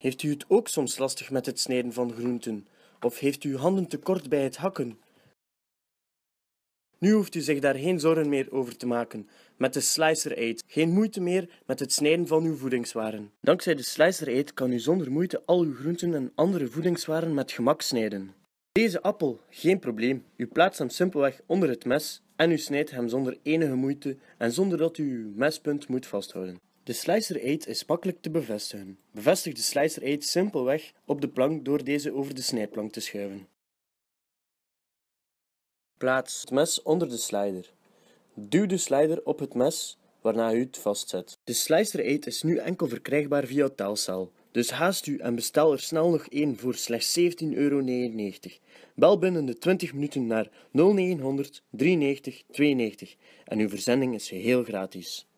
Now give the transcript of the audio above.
Heeft u het ook soms lastig met het snijden van groenten? Of heeft u handen tekort bij het hakken? Nu hoeft u zich daar geen zorgen meer over te maken. Met de Slicer Aid geen moeite meer met het snijden van uw voedingswaren. Dankzij de Slicer Aid kan u zonder moeite al uw groenten en andere voedingswaren met gemak snijden. Deze appel, geen probleem. U plaatst hem simpelweg onder het mes en u snijdt hem zonder enige moeite en zonder dat u uw mespunt moet vasthouden. De slicer is makkelijk te bevestigen. Bevestig de slicer simpelweg op de plank door deze over de snijplank te schuiven. Plaats het mes onder de slider. Duw de slider op het mes, waarna u het vastzet. De slicer is nu enkel verkrijgbaar via Telcel, dus haast u en bestel er snel nog één voor slechts 17,99 euro. Bel binnen de 20 minuten naar 0900 93 92 en uw verzending is geheel gratis.